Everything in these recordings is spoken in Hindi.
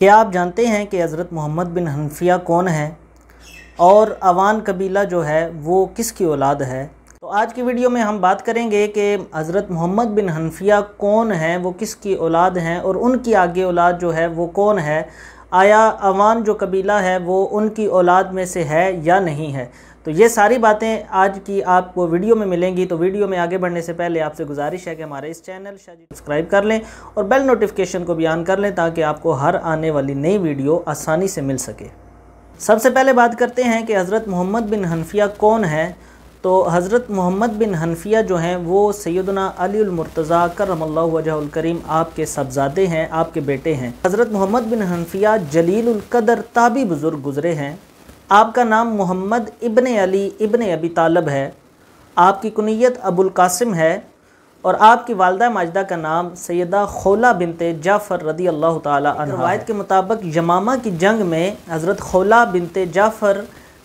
क्या आप जानते हैं कि हज़रत मोहम्मद बिन हनफिया कौन है और अवान कबीला जो है वो किसकी औलाद है तो आज की वीडियो में हम बात करेंगे कि हज़रत मोहम्मद बिन हनफिया कौन है वो किसकी औलाद हैं और उनकी आगे औलाद जो है वो कौन है आया अवान जो कबीला है वो उनकी औलाद में से है या नहीं है तो ये सारी बातें आज की आपको वीडियो में मिलेंगी तो वीडियो में आगे बढ़ने से पहले आपसे गुजारिश है कि हमारे इस चैनल शायद सब्सक्राइब कर लें और बेल नोटिफिकेशन को भी ऑन कर लें ताकि आपको हर आने वाली नई वीडियो आसानी से मिल सके सबसे पहले बात करते हैं कि हज़रत मोहम्मद बिन हनफिया कौन है तो हज़रत मोहम्मद बिन हनफिया जो हैं वो सैदना अलीमरतज़ा करमल्लाकरीम आपके सबजादे हैं आपके बेटे हैं हज़रत मोहम्मद बिन हनफिया जलीलकदर ताबी बुज़ुर्ग गुज़रे हैं आपका नाम मोहम्मद इबन अली इबन अबी तालब है आपकी कुनीत अबुल कासिम है और आपकी वालदा माजदा का नाम सैदा खोला बिनते जाफ़र रदी अल्लाह तवायद के मुताबिक यमामा की जंग में हज़रत खोला बिनते जाफ़र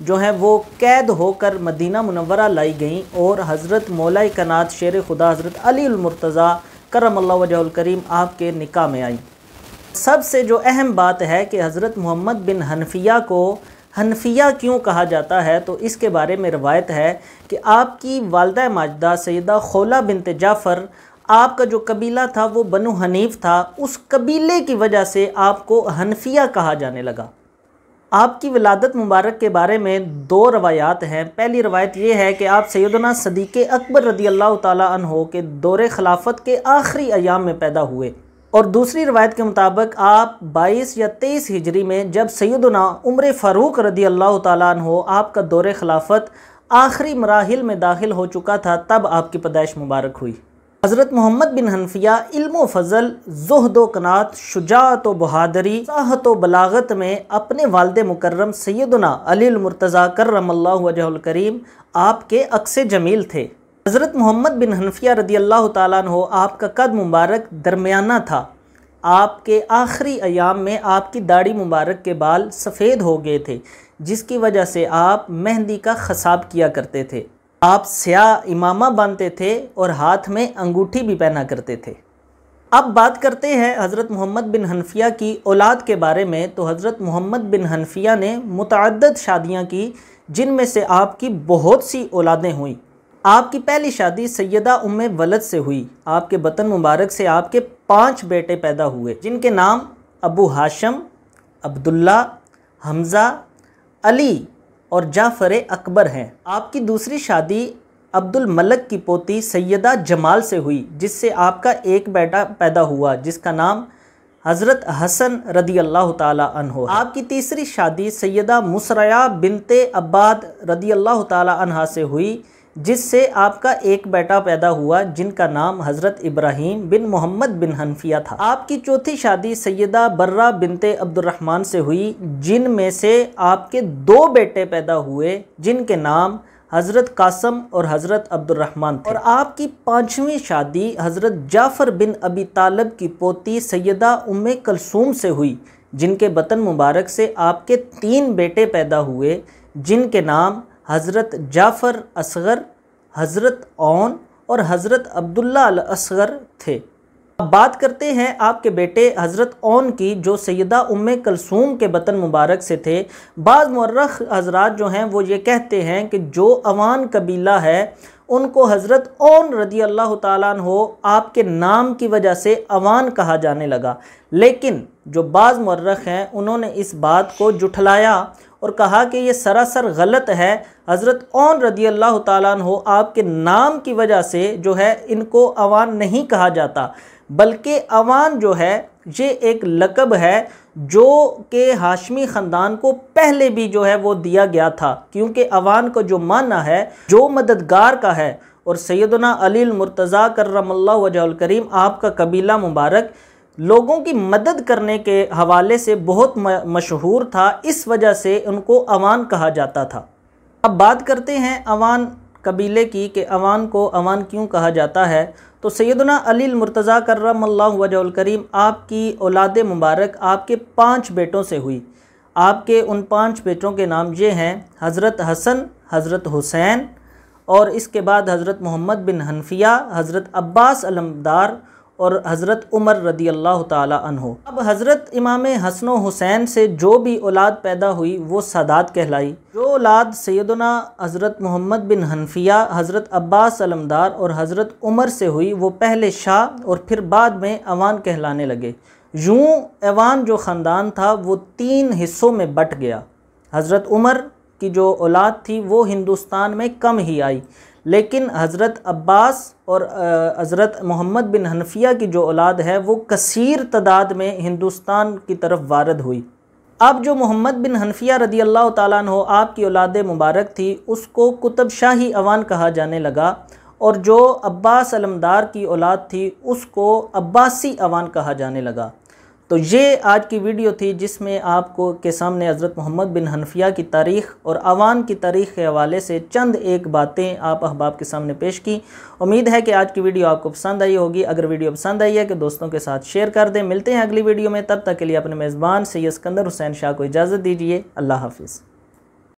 जो हैं वो कैद होकर मदीना मुनवरा लाई गईं और हज़रत मौलाई कनात शेर खुदा हज़रत अलीमरतज़ा करम करीम आपके निका में आई सबसे जो अहम बात है कि हज़रत मोहम्मद बिन हनफिया को हनफिया क्यों कहा जाता है तो इसके बारे में रवायत है कि आपकी वालदा माजदा सैदा खोला बिन तजाफ़र आपका जो कबीला था वो बनु हनीफ था उस कबीले की वजह से आपको हनफिया कहा जाने लगा आपकी विलादत मुबारक के बारे में दो रवायात हैं पहली रवायत यह है कि आप सैदना सदीक़ अकबर रदी अल्लाह हो के दौरे खिलाफत के आखिरी अयाम में पैदा हुए और दूसरी रवायत के मुताबिक आप 22 या 23 हिजरी में जब सैदना उम्र फ़ारूक रदी अल्लाह हो आपका दौर खिलाफत आखिरी मराहल में दाखिल हो चुका था तब आपकी पैदाइश मुबारक हुई हज़रत मोहम्मद बिन हनफिया इल्म फ़ज़ल जहद व कनात शुजात व बहादरी साहत व बलागत में अपने वालद मुकर्रम सैदना अलीमरतज़ा मुर्तज़ा करम अल्लाह करीम आपके अक्स जमील थे हज़रत मोहम्मद बिन हनफिया रदी अल्लाह तु आपका कद मुबारक दरमियाना था आपके आखिरी अयाम में आपकी दाढ़ी मुबारक के बाल सफ़ेद हो गए थे जिसकी वजह से आप मेहंदी का खसाब किया करते थे आप स्याह इमामा बांधते थे और हाथ में अंगूठी भी पहना करते थे अब बात करते हैं हज़रत मोहम्मद बिन हनफिया की औलाद के बारे में तो हज़रत मोहम्मद बिन हनफिया ने मुतद शादियाँ की जिनमें से आपकी बहुत सी औलादें हुईं आपकी पहली शादी सैदा उम वलद से हुई आपके बतन मुबारक से आपके पांच बेटे पैदा हुए जिनके नाम अबू हाशम अब्दुल्ला हमज़ा अली और जाफ़र अकबर हैं आपकी दूसरी शादी अब्दुल मलक की पोती सैदा जमाल से हुई जिससे आपका एक बेटा पैदा हुआ जिसका नाम हज़रत हसन रदी अल्लाह तन हो आपकी तीसरी शादी सैदा मुसरया बिनते अब्बाद रदी अल्लाह तह से हुई जिससे आपका एक बेटा पैदा हुआ जिनका नाम हज़रत इब्राहिम बिन मोहम्मद बिन हनफिया था आपकी चौथी शादी सैदा बर्रा बिनते अब्दुलरहमान से हुई जिन में से आपके दो बेटे पैदा हुए जिनके नाम हज़रत कासम और हज़रत अब्दुलरहमान थे और आपकी पाँचवीं शादी हज़रत जाफ़र बिन अबी तालब की पोती सैदा उम कलसूम से हुई जिनके बतन मुबारक से आपके तीन बेटे पैदा हुए जिनके नाम हज़रत जाफ़र असगर हज़रत ओन और हज़रत अब्दुल्ला अल असगर थे अब बात करते हैं आपके बेटे हज़रत ओन की जो सैदा उम कलसूम के बतन मुबारक से थे बाद मर्रख हजरात जो हैं वो ये कहते हैं कि जो अवान कबीला है उनको हज़रत ओन रदी अल्लाह तन हो आपके नाम की वजह से अवान कहा जाने लगा लेकिन जो बाज़ मर्रख हैं उन्होंने इस बात को जुठलाया और कहा कि ये सरासर गलत है हज़रत ओन रदी अल्लाह तु आपके नाम की वजह से जो है इनको अवान नहीं कहा जाता बल्कि अवान जो है ये एक लकब है जो के हाशमी ख़ानदान को पहले भी जो है वो दिया गया था क्योंकि अवान का जो माना है जो मददगार का है और सैदना अली मुर्तज़ा करमल्ला वजह करीम आपका कबीला मुबारक लोगों की मदद करने के हवाले से बहुत मशहूर था इस वजह से उनको अवान कहा जाता था अब बात करते हैं अवान कबीले की कि अवान को अवान क्यों कहा जाता है तो सैदना अली मुर्तज़ा करम वजल करीम आपकी औलाद मुबारक आपके पांच बेटों से हुई आपके उन पांच बेटों के नाम ये हैं हज़रत हसन हज़रत हुसैन और इसके बाद हज़रत मोहम्मद बिन हनफिया हज़रत अब्बास अलमदार और हज़रत उमर रदी अल्लाह तहो अब हज़रत इमाम हसन हुसैन से जो भी औलाद पैदा हुई वो सादात कहलाई जो औलाद सैदना हज़रत मोहम्मद बिन हनफिया हज़रत अब्बास अलमदार और हज़रत उमर से हुई वो पहले शाह और फिर बाद में अवान कहलाने लगे यूँ एवान जो ख़ानदान था वो तीन हिस्सों में बट गया हज़रत उमर की जो औलाद थी वो हिंदुस्तान में कम ही आई लेकिन हज़रत अब्बास और हज़रत मोहम्मद बिन हनफिया की जो औलाद है वो कसर तदाद में हिंदुस्तान की तरफ वारद हुई अब जो मोहम्मद बिन हनफिया रदी अल्लाह हो आपकी औलाद मुबारक थी उसको कुतब शाही अवान कहा जाने लगा और जो अब्बास अलमदार की औलाद थी उसको अब्बासी अवान कहा जाने लगा तो ये आज की वीडियो थी जिसमें आपको के सामने हज़रत मोहम्मद बिन हनफिया की तारीख़ और आवान की तारीख़ के हवाले से चंद एक बातें आप अहबाब के सामने पेश की उम्मीद है कि आज की वीडियो आपको पसंद आई होगी अगर वीडियो पसंद आई है कि दोस्तों के साथ शेयर कर दें मिलते हैं अगली वीडियो में तब तक के लिए अपने मेज़बान सैद सिकंदर हुसैन शाह को इजाज़त दीजिए अल्लाह हाफिज़